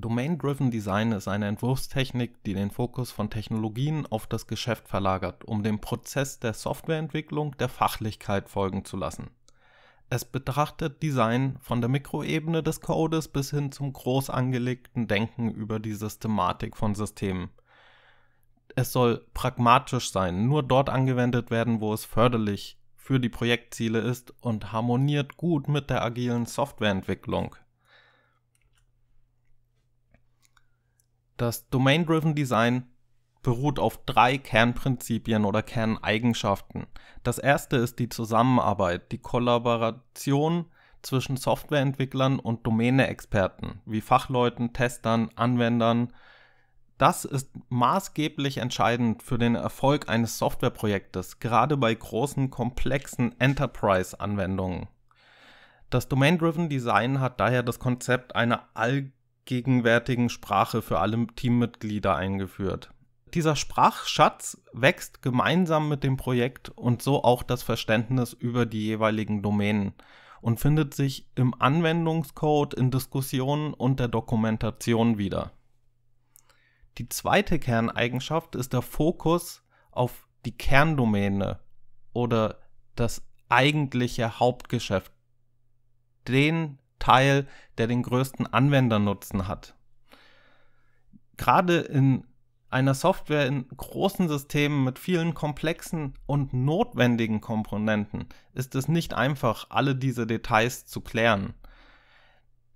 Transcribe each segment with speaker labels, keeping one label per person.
Speaker 1: Domain-Driven Design ist eine Entwurfstechnik, die den Fokus von Technologien auf das Geschäft verlagert, um dem Prozess der Softwareentwicklung der Fachlichkeit folgen zu lassen. Es betrachtet Design von der Mikroebene des Codes bis hin zum groß angelegten Denken über die Systematik von Systemen. Es soll pragmatisch sein, nur dort angewendet werden, wo es förderlich für die Projektziele ist und harmoniert gut mit der agilen Softwareentwicklung. Das Domain-Driven Design beruht auf drei Kernprinzipien oder Kerneigenschaften. Das erste ist die Zusammenarbeit, die Kollaboration zwischen Softwareentwicklern und Domäne-Experten, wie Fachleuten, Testern, Anwendern. Das ist maßgeblich entscheidend für den Erfolg eines Softwareprojektes, gerade bei großen, komplexen Enterprise-Anwendungen. Das Domain-Driven Design hat daher das Konzept einer allgemeinen gegenwärtigen Sprache für alle Teammitglieder eingeführt. Dieser Sprachschatz wächst gemeinsam mit dem Projekt und so auch das Verständnis über die jeweiligen Domänen und findet sich im Anwendungscode, in Diskussionen und der Dokumentation wieder. Die zweite Kerneigenschaft ist der Fokus auf die Kerndomäne oder das eigentliche Hauptgeschäft, den Teil, der den größten Anwendernutzen hat. Gerade in einer Software in großen Systemen mit vielen komplexen und notwendigen Komponenten ist es nicht einfach, alle diese Details zu klären.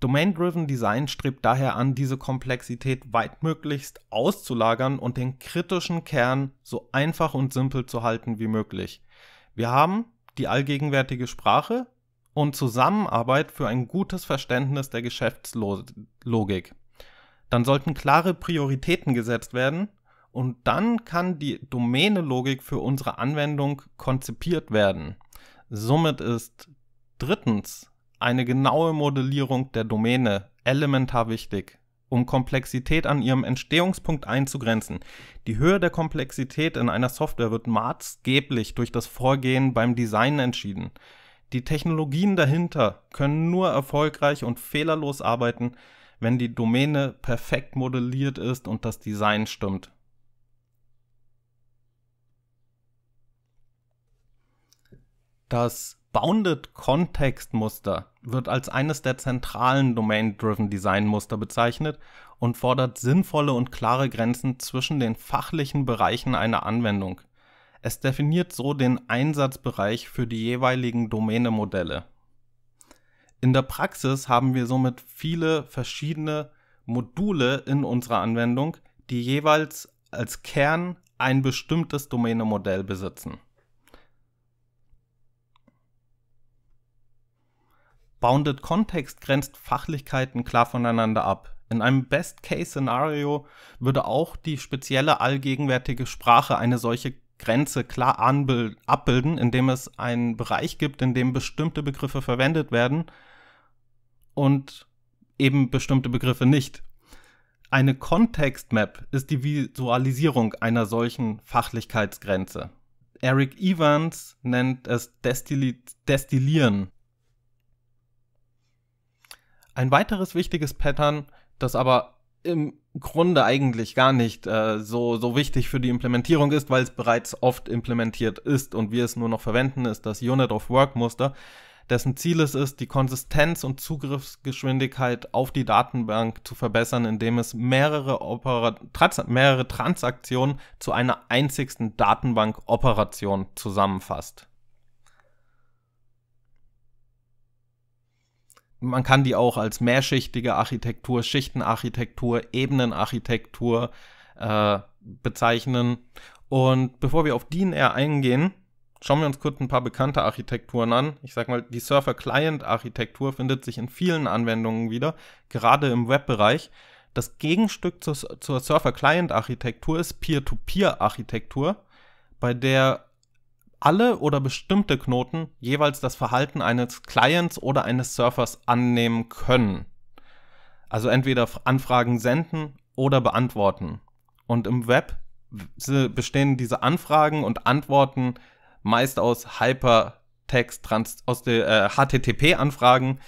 Speaker 1: Domain-Driven Design strebt daher an, diese Komplexität weitmöglichst auszulagern und den kritischen Kern so einfach und simpel zu halten wie möglich. Wir haben die allgegenwärtige Sprache, und Zusammenarbeit für ein gutes Verständnis der Geschäftslogik. Dann sollten klare Prioritäten gesetzt werden und dann kann die Domänelogik für unsere Anwendung konzipiert werden. Somit ist drittens eine genaue Modellierung der Domäne elementar wichtig, um Komplexität an ihrem Entstehungspunkt einzugrenzen. Die Höhe der Komplexität in einer Software wird maßgeblich durch das Vorgehen beim Design entschieden. Die Technologien dahinter können nur erfolgreich und fehlerlos arbeiten, wenn die Domäne perfekt modelliert ist und das Design stimmt. Das Bounded Muster wird als eines der zentralen Domain-Driven Design-Muster bezeichnet und fordert sinnvolle und klare Grenzen zwischen den fachlichen Bereichen einer Anwendung. Es definiert so den Einsatzbereich für die jeweiligen Domänemodelle. In der Praxis haben wir somit viele verschiedene Module in unserer Anwendung, die jeweils als Kern ein bestimmtes Domänemodell besitzen. Bounded Context grenzt Fachlichkeiten klar voneinander ab. In einem Best-Case-Szenario würde auch die spezielle allgegenwärtige Sprache eine solche Grenze klar abbilden, indem es einen Bereich gibt, in dem bestimmte Begriffe verwendet werden und eben bestimmte Begriffe nicht. Eine Kontextmap ist die Visualisierung einer solchen Fachlichkeitsgrenze. Eric Evans nennt es Destilli Destillieren. Ein weiteres wichtiges Pattern, das aber im Grunde eigentlich gar nicht äh, so, so wichtig für die Implementierung ist, weil es bereits oft implementiert ist und wir es nur noch verwenden, ist das Unit of Work Muster, dessen Ziel es ist, die Konsistenz und Zugriffsgeschwindigkeit auf die Datenbank zu verbessern, indem es mehrere, Opera Trans mehrere Transaktionen zu einer einzigsten Datenbankoperation zusammenfasst. man kann die auch als mehrschichtige Architektur, Schichtenarchitektur, Ebenenarchitektur äh, bezeichnen. Und bevor wir auf DIN eher eingehen, schauen wir uns kurz ein paar bekannte Architekturen an. Ich sage mal, die Surfer-Client-Architektur findet sich in vielen Anwendungen wieder, gerade im Webbereich. Das Gegenstück zur, zur Surfer-Client-Architektur ist Peer-to-Peer-Architektur, bei der alle oder bestimmte Knoten jeweils das Verhalten eines Clients oder eines Surfers annehmen können. Also entweder Anfragen senden oder beantworten. Und im Web bestehen diese Anfragen und Antworten meist aus Hypertext, aus äh, HTTP-Anfragen,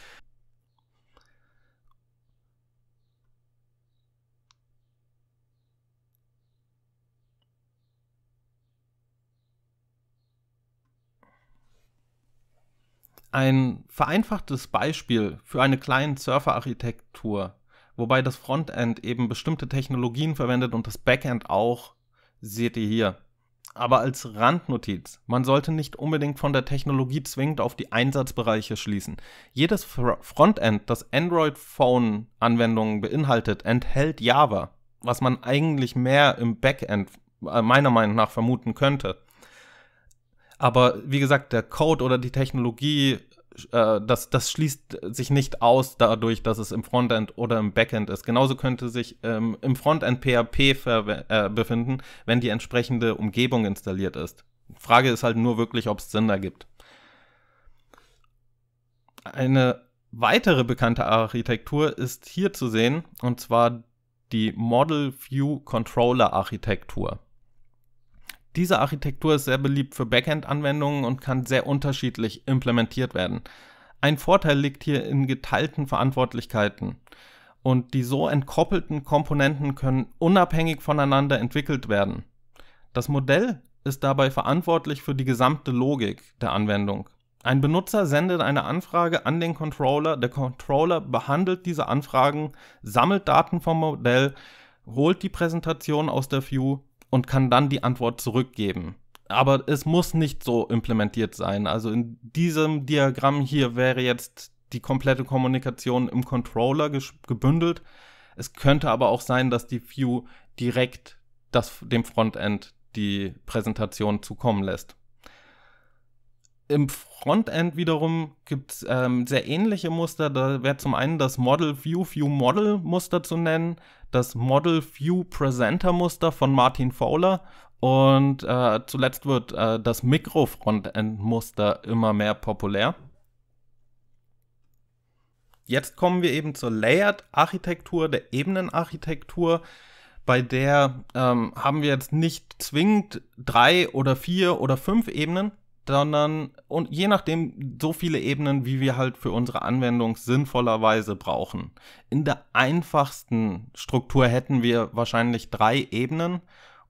Speaker 1: ein vereinfachtes Beispiel für eine Client-Server-Architektur, wobei das Frontend eben bestimmte Technologien verwendet und das Backend auch, seht ihr hier. Aber als Randnotiz, man sollte nicht unbedingt von der Technologie zwingend auf die Einsatzbereiche schließen. Jedes Fr Frontend, das Android-Phone-Anwendungen beinhaltet, enthält Java, was man eigentlich mehr im Backend äh, meiner Meinung nach vermuten könnte. Aber wie gesagt, der Code oder die Technologie, äh, das, das schließt sich nicht aus dadurch, dass es im Frontend oder im Backend ist. Genauso könnte sich ähm, im Frontend PHP äh, befinden, wenn die entsprechende Umgebung installiert ist. Frage ist halt nur wirklich, ob es Sinn ergibt. Eine weitere bekannte Architektur ist hier zu sehen, und zwar die Model View Controller Architektur. Diese Architektur ist sehr beliebt für Backend-Anwendungen und kann sehr unterschiedlich implementiert werden. Ein Vorteil liegt hier in geteilten Verantwortlichkeiten. Und die so entkoppelten Komponenten können unabhängig voneinander entwickelt werden. Das Modell ist dabei verantwortlich für die gesamte Logik der Anwendung. Ein Benutzer sendet eine Anfrage an den Controller, der Controller behandelt diese Anfragen, sammelt Daten vom Modell, holt die Präsentation aus der View, und kann dann die Antwort zurückgeben. Aber es muss nicht so implementiert sein. Also in diesem Diagramm hier wäre jetzt die komplette Kommunikation im Controller gebündelt. Es könnte aber auch sein, dass die View direkt das, dem Frontend die Präsentation zukommen lässt. Im Frontend wiederum gibt es ähm, sehr ähnliche Muster. Da wäre zum einen das Model View View Model Muster zu nennen das Model View Presenter Muster von Martin Fowler und äh, zuletzt wird äh, das Mikro-Frontend-Muster immer mehr populär. Jetzt kommen wir eben zur Layered-Architektur, der Ebenenarchitektur. Bei der ähm, haben wir jetzt nicht zwingend drei oder vier oder fünf Ebenen, sondern und je nachdem so viele Ebenen, wie wir halt für unsere Anwendung sinnvollerweise brauchen. In der einfachsten Struktur hätten wir wahrscheinlich drei Ebenen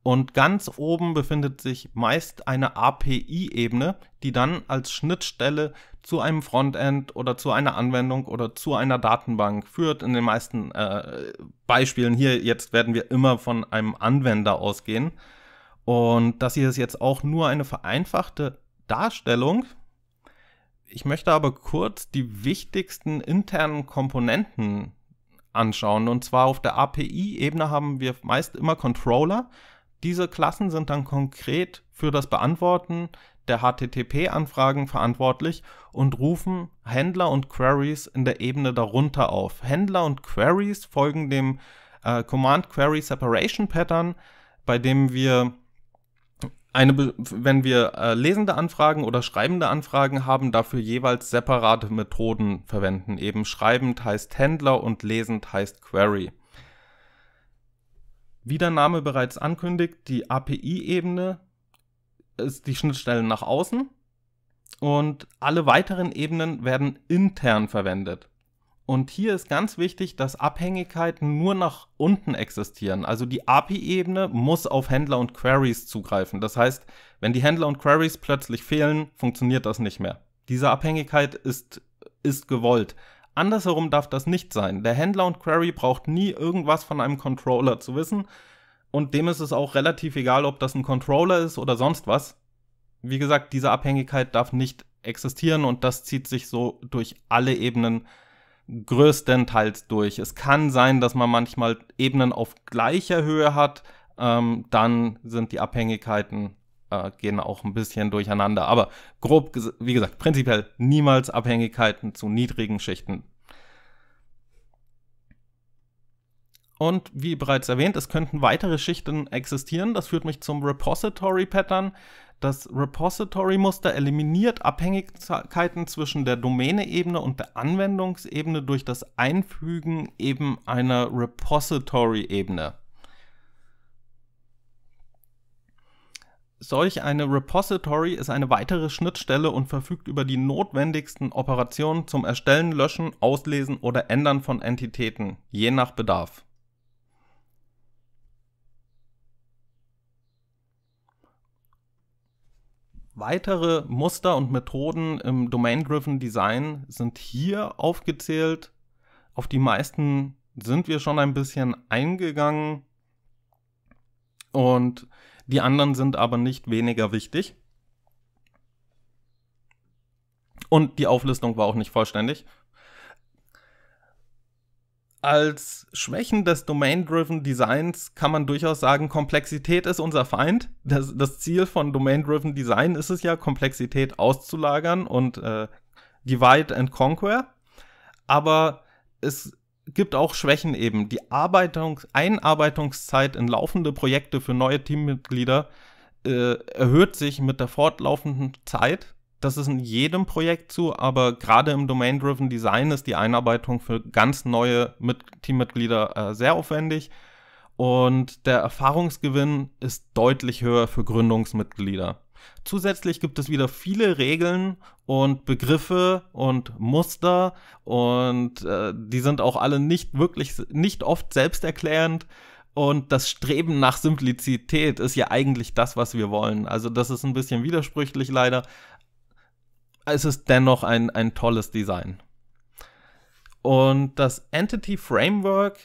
Speaker 1: und ganz oben befindet sich meist eine API-Ebene, die dann als Schnittstelle zu einem Frontend oder zu einer Anwendung oder zu einer Datenbank führt. In den meisten äh, Beispielen hier jetzt werden wir immer von einem Anwender ausgehen. Und das hier ist jetzt auch nur eine vereinfachte Darstellung. Ich möchte aber kurz die wichtigsten internen Komponenten anschauen. Und zwar auf der API-Ebene haben wir meist immer Controller. Diese Klassen sind dann konkret für das Beantworten der HTTP-Anfragen verantwortlich und rufen Händler und Queries in der Ebene darunter auf. Händler und Queries folgen dem äh, Command Query Separation Pattern, bei dem wir eine, wenn wir äh, lesende Anfragen oder schreibende Anfragen haben, dafür jeweils separate Methoden verwenden. Eben schreibend heißt Händler und lesend heißt Query. Wie der Name bereits ankündigt, die API-Ebene ist die Schnittstelle nach außen und alle weiteren Ebenen werden intern verwendet. Und hier ist ganz wichtig, dass Abhängigkeiten nur nach unten existieren. Also die API-Ebene muss auf Händler und Queries zugreifen. Das heißt, wenn die Händler und Queries plötzlich fehlen, funktioniert das nicht mehr. Diese Abhängigkeit ist, ist gewollt. Andersherum darf das nicht sein. Der Händler und Query braucht nie irgendwas von einem Controller zu wissen. Und dem ist es auch relativ egal, ob das ein Controller ist oder sonst was. Wie gesagt, diese Abhängigkeit darf nicht existieren und das zieht sich so durch alle Ebenen größtenteils durch. Es kann sein, dass man manchmal Ebenen auf gleicher Höhe hat, ähm, dann sind die Abhängigkeiten äh, gehen auch ein bisschen durcheinander. Aber grob, wie gesagt, prinzipiell niemals Abhängigkeiten zu niedrigen Schichten. Und wie bereits erwähnt, es könnten weitere Schichten existieren. Das führt mich zum Repository-Pattern. Das Repository-Muster eliminiert Abhängigkeiten zwischen der Domäne-Ebene und der Anwendungsebene durch das Einfügen eben einer Repository-Ebene. Solch eine Repository ist eine weitere Schnittstelle und verfügt über die notwendigsten Operationen zum Erstellen, Löschen, Auslesen oder Ändern von Entitäten, je nach Bedarf. Weitere Muster und Methoden im Domain-Driven Design sind hier aufgezählt. Auf die meisten sind wir schon ein bisschen eingegangen und die anderen sind aber nicht weniger wichtig. Und die Auflistung war auch nicht vollständig als Schwächen des Domain-Driven Designs kann man durchaus sagen, Komplexität ist unser Feind. Das, das Ziel von Domain-Driven Design ist es ja, Komplexität auszulagern und äh, Divide and Conquer. Aber es gibt auch Schwächen eben. Die Arbeitungs Einarbeitungszeit in laufende Projekte für neue Teammitglieder äh, erhöht sich mit der fortlaufenden Zeit das ist in jedem Projekt so, aber gerade im Domain-Driven Design ist die Einarbeitung für ganz neue Mit Teammitglieder äh, sehr aufwendig und der Erfahrungsgewinn ist deutlich höher für Gründungsmitglieder. Zusätzlich gibt es wieder viele Regeln und Begriffe und Muster und äh, die sind auch alle nicht wirklich, nicht oft selbsterklärend. Und das Streben nach Simplizität ist ja eigentlich das, was wir wollen. Also das ist ein bisschen widersprüchlich leider, ist es dennoch ein, ein tolles Design. Und das Entity Framework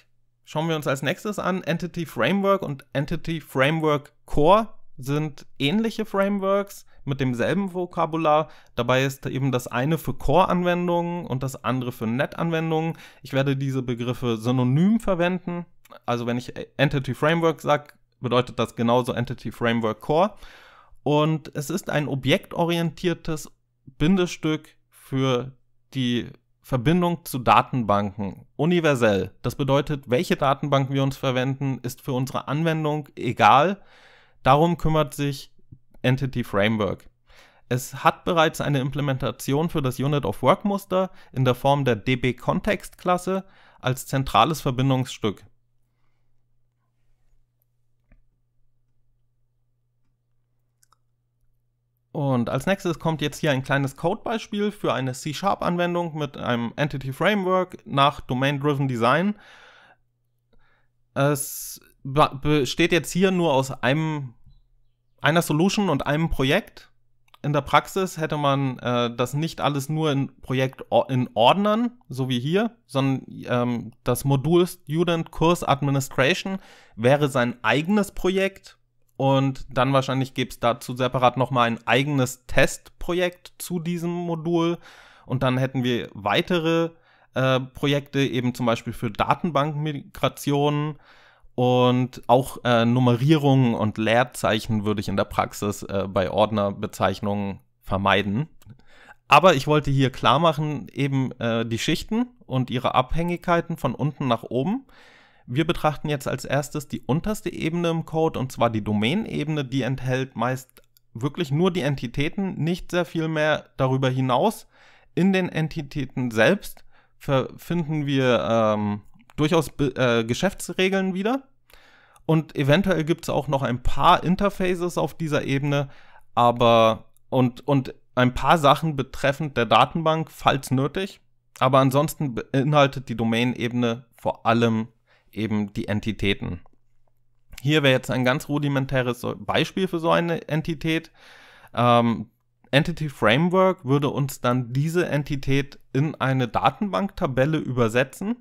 Speaker 1: schauen wir uns als nächstes an. Entity Framework und Entity Framework Core sind ähnliche Frameworks mit demselben Vokabular. Dabei ist eben das eine für Core-Anwendungen und das andere für Net-Anwendungen. Ich werde diese Begriffe synonym verwenden. Also wenn ich Entity Framework sage, bedeutet das genauso Entity Framework Core. Und es ist ein objektorientiertes Bindestück für die Verbindung zu Datenbanken universell. Das bedeutet, welche Datenbanken wir uns verwenden, ist für unsere Anwendung egal. Darum kümmert sich Entity Framework. Es hat bereits eine Implementation für das Unit of Work Muster in der Form der DB Context Klasse als zentrales Verbindungsstück. Und als nächstes kommt jetzt hier ein kleines Codebeispiel für eine C-Sharp-Anwendung mit einem Entity Framework nach Domain-Driven Design. Es besteht jetzt hier nur aus einem, einer Solution und einem Projekt. In der Praxis hätte man äh, das nicht alles nur in Projekt in Ordnern, so wie hier, sondern ähm, das Modul Student Course Administration wäre sein eigenes Projekt und dann wahrscheinlich gäbe es dazu separat nochmal ein eigenes Testprojekt zu diesem Modul. Und dann hätten wir weitere äh, Projekte, eben zum Beispiel für Datenbankmigrationen und auch äh, Nummerierungen und Leerzeichen würde ich in der Praxis äh, bei Ordnerbezeichnungen vermeiden. Aber ich wollte hier klar machen, eben äh, die Schichten und ihre Abhängigkeiten von unten nach oben. Wir betrachten jetzt als erstes die unterste Ebene im Code und zwar die Domain-Ebene, die enthält meist wirklich nur die Entitäten, nicht sehr viel mehr darüber hinaus. In den Entitäten selbst finden wir ähm, durchaus äh, Geschäftsregeln wieder. Und eventuell gibt es auch noch ein paar Interfaces auf dieser Ebene, aber und, und ein paar Sachen betreffend der Datenbank, falls nötig. Aber ansonsten beinhaltet die Domain-Ebene vor allem eben die Entitäten. Hier wäre jetzt ein ganz rudimentäres Beispiel für so eine Entität. Ähm, Entity Framework würde uns dann diese Entität in eine Datenbanktabelle übersetzen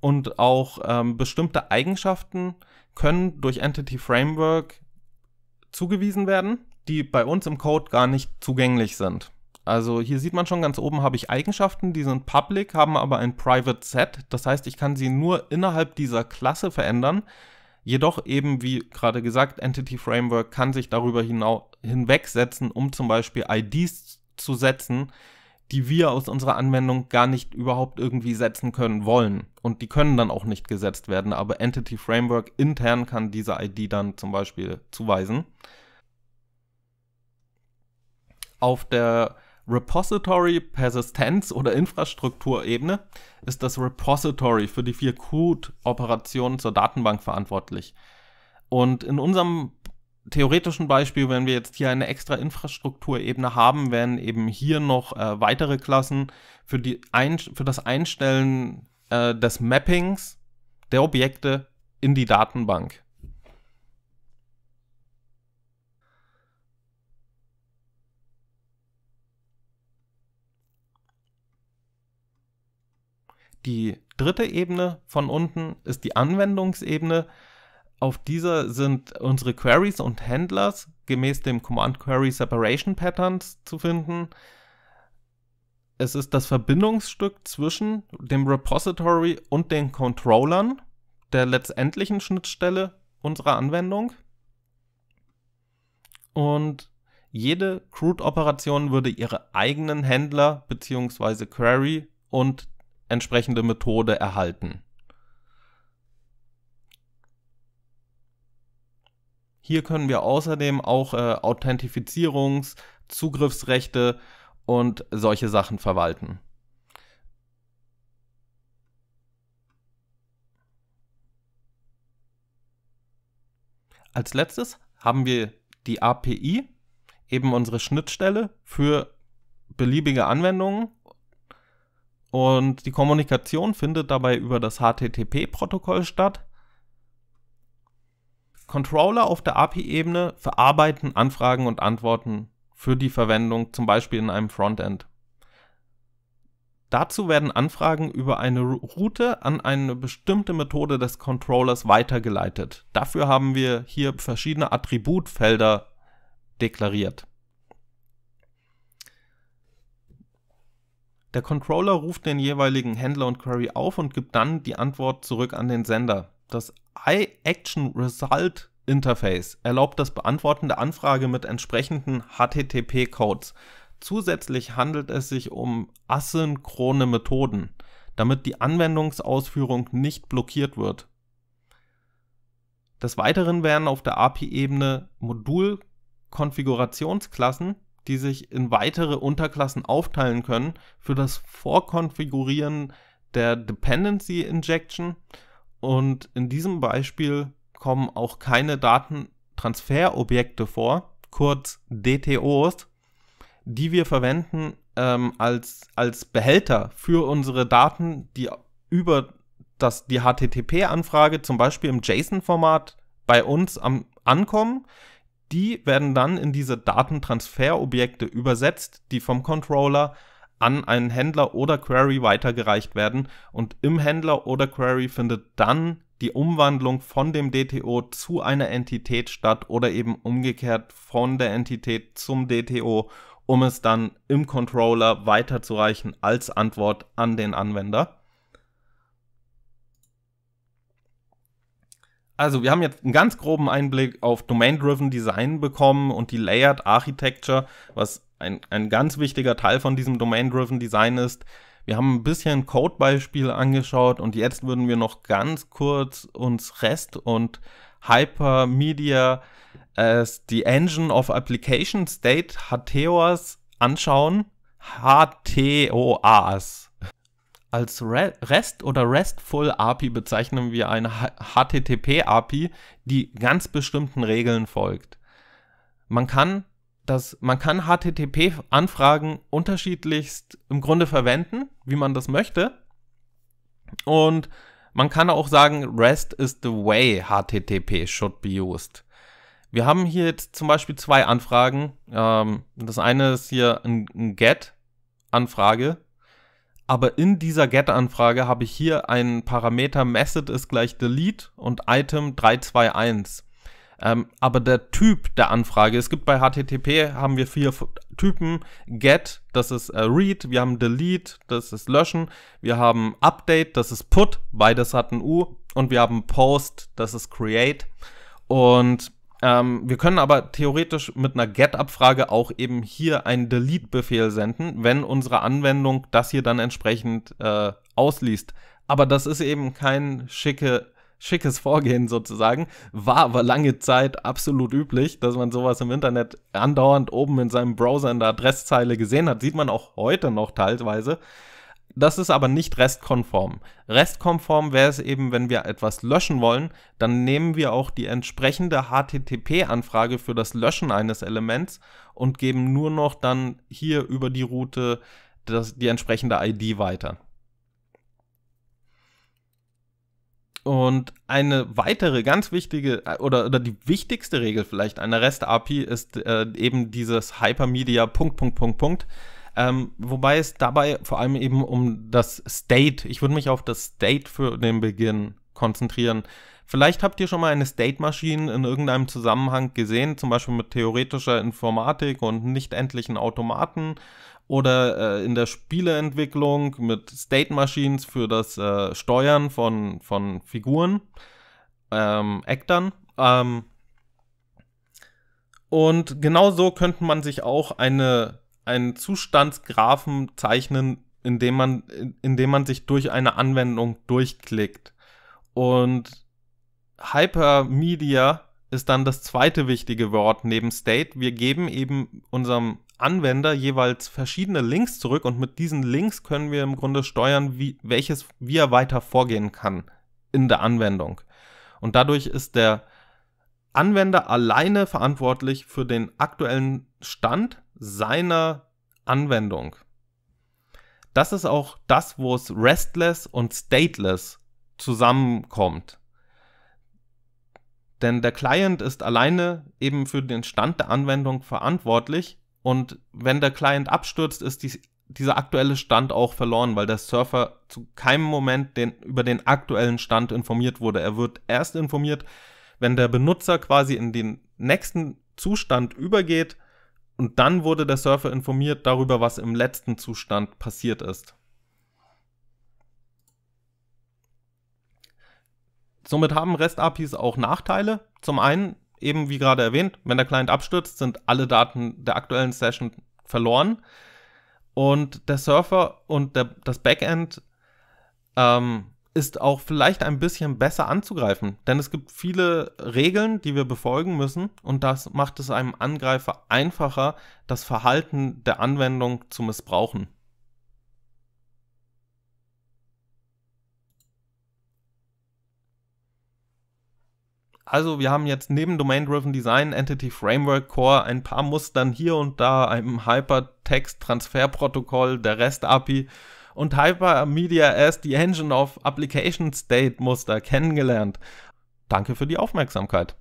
Speaker 1: und auch ähm, bestimmte Eigenschaften können durch Entity Framework zugewiesen werden, die bei uns im Code gar nicht zugänglich sind. Also hier sieht man schon ganz oben habe ich Eigenschaften, die sind public, haben aber ein private set. Das heißt, ich kann sie nur innerhalb dieser Klasse verändern. Jedoch eben, wie gerade gesagt, Entity Framework kann sich darüber hinwegsetzen, um zum Beispiel IDs zu setzen, die wir aus unserer Anwendung gar nicht überhaupt irgendwie setzen können wollen. Und die können dann auch nicht gesetzt werden, aber Entity Framework intern kann diese ID dann zum Beispiel zuweisen. Auf der Repository Persistenz oder Infrastrukturebene ist das Repository für die vier Crude-Operationen zur Datenbank verantwortlich. Und in unserem theoretischen Beispiel, wenn wir jetzt hier eine extra Infrastrukturebene haben, werden eben hier noch äh, weitere Klassen für, die ein, für das Einstellen äh, des Mappings der Objekte in die Datenbank Die dritte Ebene von unten ist die Anwendungsebene. Auf dieser sind unsere Queries und Handlers gemäß dem Command Query Separation Patterns zu finden. Es ist das Verbindungsstück zwischen dem Repository und den Controllern der letztendlichen Schnittstelle unserer Anwendung. Und jede CRUD-Operation würde ihre eigenen Händler bzw. Query und entsprechende Methode erhalten. Hier können wir außerdem auch äh, Authentifizierungs-, Zugriffsrechte und solche Sachen verwalten. Als letztes haben wir die API, eben unsere Schnittstelle für beliebige Anwendungen und die Kommunikation findet dabei über das HTTP-Protokoll statt. Controller auf der API-Ebene verarbeiten Anfragen und Antworten für die Verwendung, zum Beispiel in einem Frontend. Dazu werden Anfragen über eine Route an eine bestimmte Methode des Controllers weitergeleitet. Dafür haben wir hier verschiedene Attributfelder deklariert. Der Controller ruft den jeweiligen Händler und Query auf und gibt dann die Antwort zurück an den Sender. Das iAction Result Interface erlaubt das Beantworten der Anfrage mit entsprechenden HTTP-Codes. Zusätzlich handelt es sich um asynchrone Methoden, damit die Anwendungsausführung nicht blockiert wird. Des Weiteren werden auf der API-Ebene Modul-Konfigurationsklassen die sich in weitere Unterklassen aufteilen können für das Vorkonfigurieren der Dependency Injection. Und in diesem Beispiel kommen auch keine Datentransferobjekte vor, kurz DTOs, die wir verwenden ähm, als, als Behälter für unsere Daten, die über das, die HTTP-Anfrage zum Beispiel im JSON-Format bei uns am, ankommen die werden dann in diese Datentransferobjekte übersetzt, die vom Controller an einen Händler oder Query weitergereicht werden und im Händler oder Query findet dann die Umwandlung von dem DTO zu einer Entität statt oder eben umgekehrt von der Entität zum DTO, um es dann im Controller weiterzureichen als Antwort an den Anwender. also wir haben jetzt einen ganz groben Einblick auf Domain-Driven Design bekommen und die Layered Architecture, was ein, ein ganz wichtiger Teil von diesem Domain-Driven Design ist. Wir haben ein bisschen Codebeispiele angeschaut und jetzt würden wir noch ganz kurz uns REST und Hypermedia as the Engine of Application State HTOAs anschauen. HTOAs. Als REST oder RESTful API bezeichnen wir eine HTTP API, die ganz bestimmten Regeln folgt. Man kann das, man kann HTTP Anfragen unterschiedlichst im Grunde verwenden, wie man das möchte. Und man kann auch sagen, REST is the way HTTP should be used. Wir haben hier jetzt zum Beispiel zwei Anfragen. Ähm, das eine ist hier ein, GET-Anfrage aber in dieser Get-Anfrage habe ich hier einen Parameter Method ist gleich Delete und Item 321. Ähm, aber der Typ der Anfrage, es gibt bei HTTP haben wir vier Typen, Get, das ist äh, Read, wir haben Delete, das ist Löschen, wir haben Update, das ist Put, beides hat ein U und wir haben Post, das ist Create. Und ähm, wir können aber theoretisch mit einer GET-Abfrage auch eben hier einen Delete-Befehl senden, wenn unsere Anwendung das hier dann entsprechend äh, ausliest. Aber das ist eben kein schicke, schickes Vorgehen sozusagen. War aber lange Zeit absolut üblich, dass man sowas im Internet andauernd oben in seinem Browser in der Adresszeile gesehen hat. Sieht man auch heute noch teilweise. Das ist aber nicht restkonform. Restkonform wäre es eben, wenn wir etwas löschen wollen, dann nehmen wir auch die entsprechende HTTP-Anfrage für das Löschen eines Elements und geben nur noch dann hier über die Route das, die entsprechende ID weiter. Und eine weitere ganz wichtige äh, oder, oder die wichtigste Regel vielleicht einer REST-API ist äh, eben dieses Hypermedia Punkt, Punkt, Punkt, Punkt. Ähm, wobei es dabei vor allem eben um das State, ich würde mich auf das State für den Beginn konzentrieren. Vielleicht habt ihr schon mal eine State-Maschine in irgendeinem Zusammenhang gesehen, zum Beispiel mit theoretischer Informatik und nicht endlichen Automaten oder äh, in der Spieleentwicklung mit State-Machines für das äh, Steuern von, von Figuren, ähm, Actern. Ähm. und genauso so könnte man sich auch eine einen Zustandsgraphen zeichnen, indem man, indem man sich durch eine Anwendung durchklickt. Und Hypermedia ist dann das zweite wichtige Wort neben State. Wir geben eben unserem Anwender jeweils verschiedene Links zurück und mit diesen Links können wir im Grunde steuern, wie, welches, wie er weiter vorgehen kann in der Anwendung. Und dadurch ist der Anwender alleine verantwortlich für den aktuellen Stand seiner Anwendung. Das ist auch das, wo es restless und stateless zusammenkommt. Denn der Client ist alleine eben für den Stand der Anwendung verantwortlich und wenn der Client abstürzt, ist die, dieser aktuelle Stand auch verloren, weil der Surfer zu keinem Moment den, über den aktuellen Stand informiert wurde. Er wird erst informiert, wenn der Benutzer quasi in den nächsten Zustand übergeht und dann wurde der Surfer informiert darüber, was im letzten Zustand passiert ist. Somit haben REST-APIs auch Nachteile. Zum einen, eben wie gerade erwähnt, wenn der Client abstürzt, sind alle Daten der aktuellen Session verloren. Und der Surfer und der, das Backend ähm, ist auch vielleicht ein bisschen besser anzugreifen. Denn es gibt viele Regeln, die wir befolgen müssen und das macht es einem Angreifer einfacher, das Verhalten der Anwendung zu missbrauchen. Also wir haben jetzt neben Domain-Driven Design, Entity Framework Core ein paar Mustern hier und da, einem Hypertext-Transfer-Protokoll, der REST-API und Hypermedia as the Engine of Application State Muster kennengelernt. Danke für die Aufmerksamkeit.